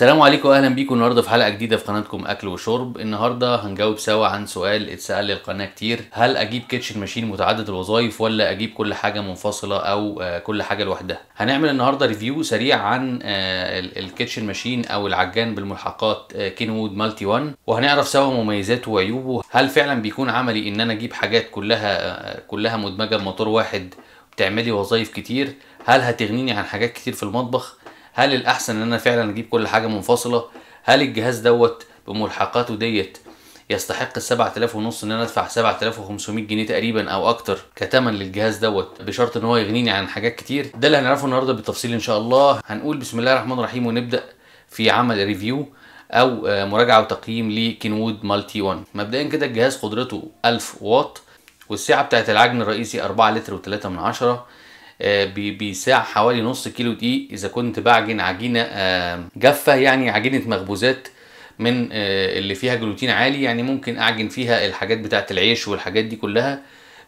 السلام عليكم واهلا بيكم النهارده في حلقه جديده في قناتكم اكل وشرب النهارده هنجاوب سوا عن سؤال اتسال للقناه كتير هل اجيب كيتشن ماشين متعدد الوظائف ولا اجيب كل حاجه منفصله او آه، كل حاجه لوحدها هنعمل النهارده ريفيو سريع عن آه، الكيتشن ماشين او العجان بالملحقات آه، كينوود مالتي 1 وهنعرف سوا مميزاته وعيوبه هل فعلا بيكون عملي ان انا اجيب حاجات كلها كلها مدمجه بموتور واحد بتعملي وظائف كتير هل هتغنيني عن حاجات كتير في المطبخ هل الاحسن ان انا فعلا اجيب كل حاجه منفصله هل الجهاز دوت بملحقاته ديت يستحق ال 7000 ونص ان انا ادفع 7500 جنيه تقريبا او اكتر كتمن للجهاز دوت بشرط ان هو يغنيني عن حاجات كتير ده اللي هنعرفه النهارده بالتفصيل ان شاء الله هنقول بسم الله الرحمن الرحيم ونبدا في عمل ريفيو او مراجعه وتقييم لكينوود مالتي 1 مبدئيا كده الجهاز قدرته 1000 واط والسعه بتاعت العجن الرئيسي 4 لتر و3 من عشرة آه، بيساع حوالي نص كيلو دقيق اذا كنت بعجن عجينه جافه يعني عجينه مخبوزات من آه، اللي فيها جلوتين عالي يعني ممكن اعجن فيها الحاجات بتاعت العيش والحاجات دي كلها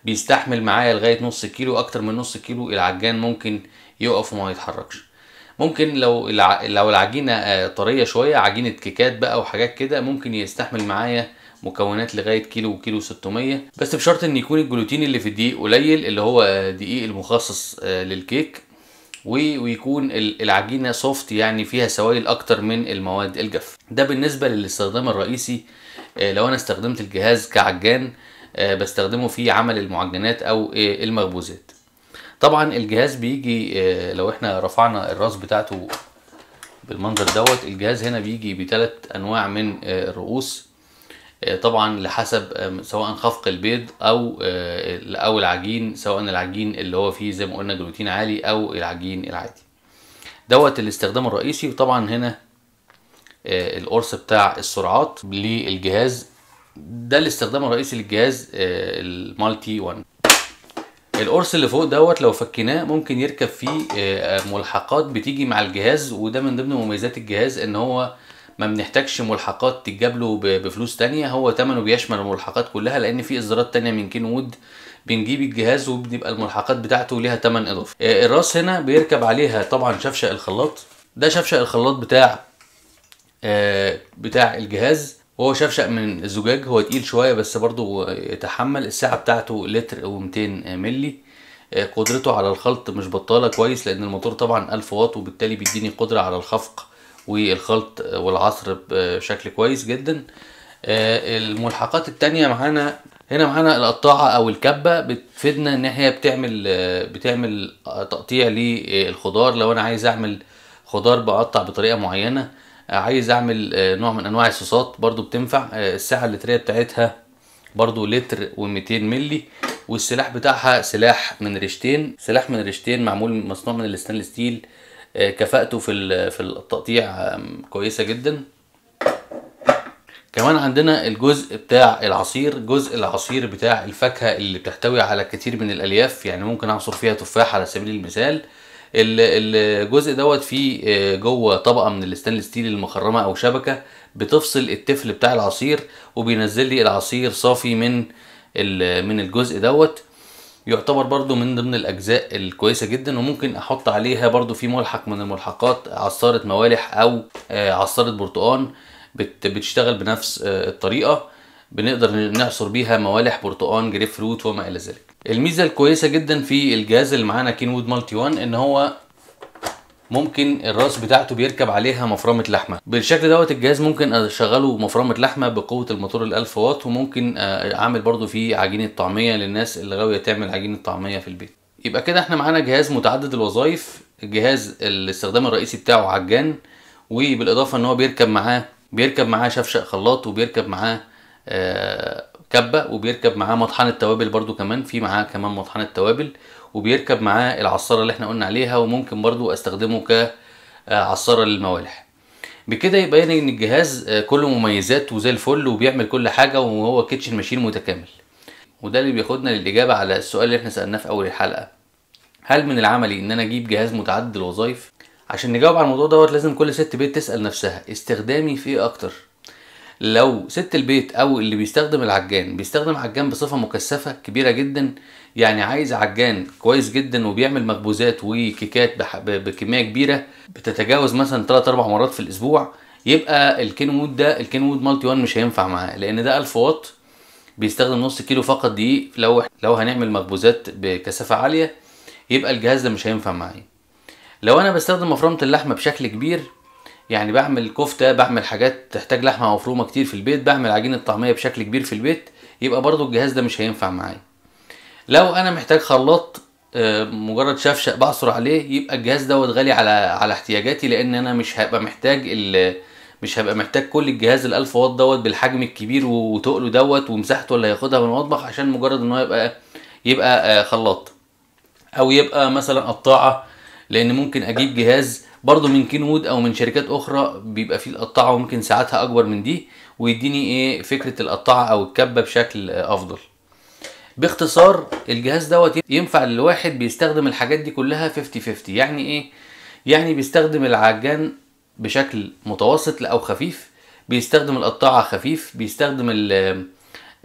بيستحمل معايا لغايه نص كيلو اكتر من نص كيلو العجان ممكن يقف وما يتحركش ممكن لو لو العجينه آه، طريه شويه عجينه كيكات بقى وحاجات كده ممكن يستحمل معايا مكونات لغايه كيلو وكيلو 600 بس بشرط ان يكون الجلوتين اللي في الدقيق قليل اللي هو دقيق المخصص آه، للكيك ويكون العجينه سوفت يعني فيها سوائل اكتر من المواد الجاف ده بالنسبه للاستخدام الرئيسي آه، لو انا استخدمت الجهاز كعجان آه، بستخدمه في عمل المعجنات او المخبوزات طبعا الجهاز بيجي لو احنا رفعنا الراس بتاعته بالمنظر دوت الجهاز هنا بيجي بثلاث انواع من الرؤوس آه، طبعا لحسب آه، سواء خفق البيض او آه، او العجين سواء العجين اللي هو فيه زي ما قلنا جلوتين عالي او العجين العادي دوت الاستخدام الرئيسي وطبعا هنا القرص بتاع السرعات للجهاز ده الاستخدام الرئيسي للجهاز المالتي 1 القرص اللي فوق دوت لو فكيناه ممكن يركب فيه ملحقات بتيجي مع الجهاز وده من ضمن مميزات الجهاز ان هو ما بنحتاجش ملحقات تتجاب له بفلوس تانية هو تمنه بيشمل الملحقات كلها لان في اصدارات تانية من كين وود بنجيب الجهاز وبنبقى الملحقات بتاعته ليها تمن اضافي آه، الراس هنا بيركب عليها طبعا شفشق الخلاط ده شفشق الخلاط بتاع آه، بتاع الجهاز وهو شفشق من الزجاج هو تقيل شويه بس برضه يتحمل السعه بتاعته لتر و200 ملي آه، قدرته على الخلط مش بطاله كويس لان الموتور طبعا 1000 واط وبالتالي بيديني قدره على الخفق والخلط والعصر بشكل كويس جدا آه، الملحقات التانية معانا هنا معانا القطاعة او الكبة بتفيدنا ان هي بتعمل بتعمل تقطيع للخضار لو انا عايز اعمل خضار بقطع بطريقة معينة عايز اعمل آه، نوع من انواع الصوصات برضو بتنفع آه، الساعة اللترية بتاعتها برضو لتر و200 ملي والسلاح بتاعها سلاح من ريشتين سلاح من ريشتين معمول مصنوع من الستانلس ستيل آه، كفاءته في في التقطيع كويسه جدا كمان عندنا الجزء بتاع العصير جزء العصير بتاع الفاكهه اللي بتحتوي على كتير من الالياف يعني ممكن اعصر فيها تفاح على سبيل المثال الجزء دوت فيه آه، جوه طبقه من الستانلس ستيل المخرمه او شبكه بتفصل التفل بتاع العصير وبينزل لي العصير صافي من من الجزء دوت يعتبر برضو من ضمن الاجزاء الكويسه جدا وممكن احط عليها برضو في ملحق من الملحقات عصاره موالح او آه، عصاره برتقان بتشتغل بنفس آه، الطريقه بنقدر نعصر بيها موالح برتقان جريب فروت وما الى ذلك الميزه الكويسه جدا في الجهاز اللي معانا كين وود مالتي وان ان هو ممكن الراس بتاعته بيركب عليها مفرمه لحمه بالشكل دوت الجهاز ممكن اشغله مفرمه لحمه بقوه الموتور ال1000 واط وممكن آه، اعمل برده فيه عجينه طعميه للناس اللي غاويه تعمل عجينه طعميه في البيت يبقى كده احنا معانا جهاز متعدد الوظائف الجهاز الاستخدام الرئيسي بتاعه عجان وبالاضافه ان هو بيركب معاه بيركب معاه شفشق خلاط وبيركب معاه آه، كبه وبيركب معاه مطحنه توابل برده كمان في معاه كمان مطحنه توابل وبيركب معاه العصاره اللي احنا قلنا عليها وممكن برده استخدمه كعصاره آه، للموالح بكده يبقى يعني ان الجهاز آه، كله مميزات وزي الفل وبيعمل كل حاجه وهو كيتشن ماشين متكامل وده اللي بياخدنا للاجابه على السؤال اللي احنا سالناه في اول الحلقه هل من العملي ان انا اجيب جهاز متعدد الوظائف عشان نجاوب على الموضوع دوت لازم كل ست بيت تسال نفسها استخدامي في ايه اكتر لو ست البيت او اللي بيستخدم العجان بيستخدم عجان بصفه مكثفه كبيره جدا يعني عايز عجان كويس جدا وبيعمل مخبوزات وكيكات بكميه كبيره بتتجاوز مثلا 3 4 مرات في الاسبوع يبقى الكينوود ده الكينوود مالتي وان مش هينفع معاه لان ده 1000 واط بيستخدم نص كيلو فقط دقيق لو لو هنعمل مخبوزات بكثافه عاليه يبقى الجهاز ده مش هينفع معايا لو انا بستخدم مفرمه اللحمه بشكل كبير يعني بعمل كفته بعمل حاجات تحتاج لحمه مفرومه كتير في البيت بعمل عجينه طعميه بشكل كبير في البيت يبقى برضو الجهاز ده مش هينفع معايا لو انا محتاج خلاط آه، مجرد شفشق بعصر عليه يبقى الجهاز دوت غالي على على احتياجاتي لان انا مش هبقى محتاج مش هبقى محتاج كل الجهاز الألف واط دوت بالحجم الكبير وتقله دوت ومساحته اللي هياخدها من المطبخ عشان مجرد ان هو يبقى يبقى آه، خلاط او يبقى مثلا قطاعه لان ممكن اجيب جهاز برضو من كينوود او من شركات اخرى بيبقى فيه القطاعه وممكن ساعتها اكبر من دي ويديني ايه فكره القطاعه او الكبه بشكل افضل باختصار الجهاز دوت ينفع لواحد بيستخدم الحاجات دي كلها 50 50 يعني ايه يعني بيستخدم العجان بشكل متوسط او خفيف بيستخدم القطاعه خفيف بيستخدم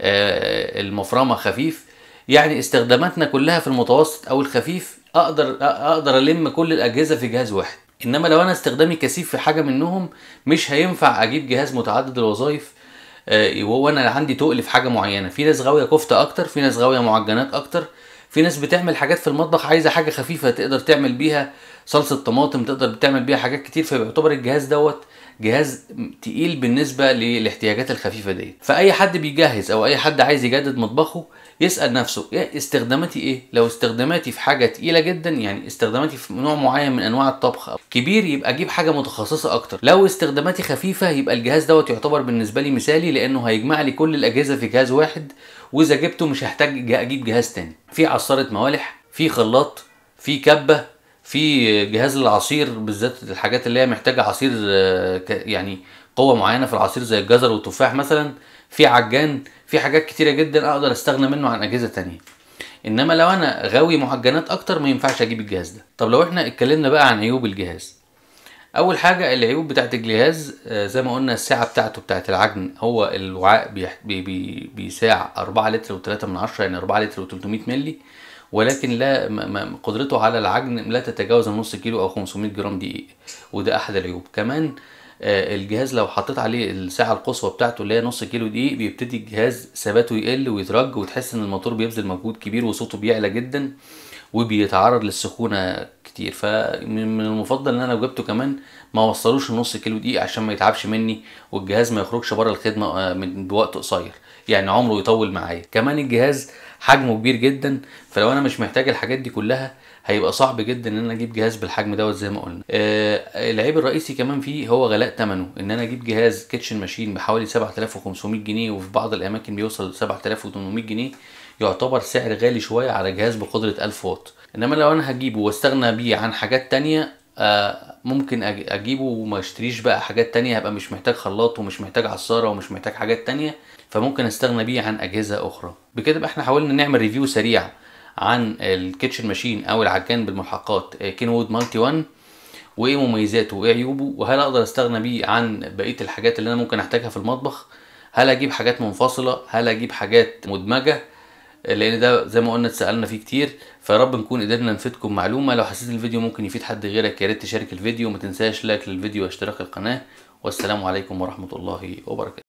آه، المفرمه خفيف يعني استخداماتنا كلها في المتوسط او الخفيف اقدر اقدر الم كل الاجهزه في جهاز واحد انما لو انا استخدامي كثيف في حاجه منهم مش هينفع اجيب جهاز متعدد الوظائف وهو آه، انا عندي تقل في حاجه معينه في ناس غاويه كفته اكتر في ناس غاويه معجنات اكتر في ناس بتعمل حاجات في المطبخ عايزه حاجه خفيفه تقدر تعمل بيها صلصه طماطم تقدر تعمل بيها حاجات كتير فيعتبر الجهاز دوت جهاز تقيل بالنسبه للاحتياجات الخفيفه ديت فاي حد بيجهز او اي حد عايز يجدد مطبخه يسال نفسه إيه استخداماتي ايه لو استخداماتي في حاجه تقيله جدا يعني استخداماتي في نوع معين من انواع الطبخ كبير يبقى اجيب حاجه متخصصه اكتر لو استخداماتي خفيفه يبقى الجهاز دوت يعتبر بالنسبه لي مثالي لانه هيجمع لي كل الاجهزه في جهاز واحد واذا جبته مش هحتاج اجيب جهاز تاني في عصاره موالح في خلاط في كبه في جهاز العصير بالذات الحاجات اللي هي محتاجه عصير آه، يعني قوه معينه في العصير زي الجزر والتفاح مثلا في عجان في حاجات كتيره جدا اقدر استغنى منه عن اجهزه تانية انما لو انا غاوي معجنات اكتر ما ينفعش اجيب الجهاز ده طب لو احنا اتكلمنا بقى عن عيوب الجهاز اول حاجه العيوب بتاعت الجهاز آه، زي ما قلنا السعه بتاعته بتاعت العجن هو الوعاء بيساع 4 لتر و3 من 10 يعني 4 لتر و300 مللي ولكن لا قدرته على العجن لا تتجاوز النص كيلو او 500 جرام دقيق وده احد العيوب كمان آه، الجهاز لو حطيت عليه الساعه القصوى بتاعته اللي هي نص كيلو دقيق بيبتدي الجهاز ثباته يقل ويترج وتحس ان الموتور بيبذل مجهود كبير وصوته بيعلى جدا وبيتعرض للسخونه كتير فمن المفضل ان انا لو جبته كمان ما وصلوش النص كيلو دقيقه عشان ما يتعبش مني والجهاز ما يخرجش بره الخدمه آه، من بوقت قصير يعني عمره يطول معايا كمان الجهاز حجمه كبير جدا فلو انا مش محتاج الحاجات دي كلها هيبقى صعب جدا ان انا اجيب جهاز بالحجم دوت زي ما قلنا آه العيب الرئيسي كمان فيه هو غلاء ثمنه ان انا اجيب جهاز كيتشن ماشين بحوالي 7500 جنيه وفي بعض الاماكن بيوصل 7800 جنيه يعتبر سعر غالي شويه على جهاز بقدره 1000 واط انما لو انا هجيبه واستغنى بيه عن حاجات تانية آه، ممكن اجيبه وما اشتريش بقى حاجات تانية هبقى مش محتاج خلاط ومش محتاج عصارة ومش محتاج حاجات تانية فممكن استغنى بيه عن اجهزة اخرى بكده احنا حاولنا نعمل ريفيو سريع عن الكيتشن ماشين او العجان بالملحقات كينوود مالتي وان وايه مميزاته وايه عيوبه وهل اقدر استغنى بيه عن بقيه الحاجات اللي انا ممكن احتاجها في المطبخ هل اجيب حاجات منفصله هل اجيب حاجات مدمجه لان ده زي ما قلنا اتسالنا فيه كتير فيا رب نكون قدرنا نفيدكم معلومه لو حسيت الفيديو ممكن يفيد حد غيرك يا ريت تشارك الفيديو ما تنساش لايك للفيديو واشتراك القناه والسلام عليكم ورحمه الله وبركاته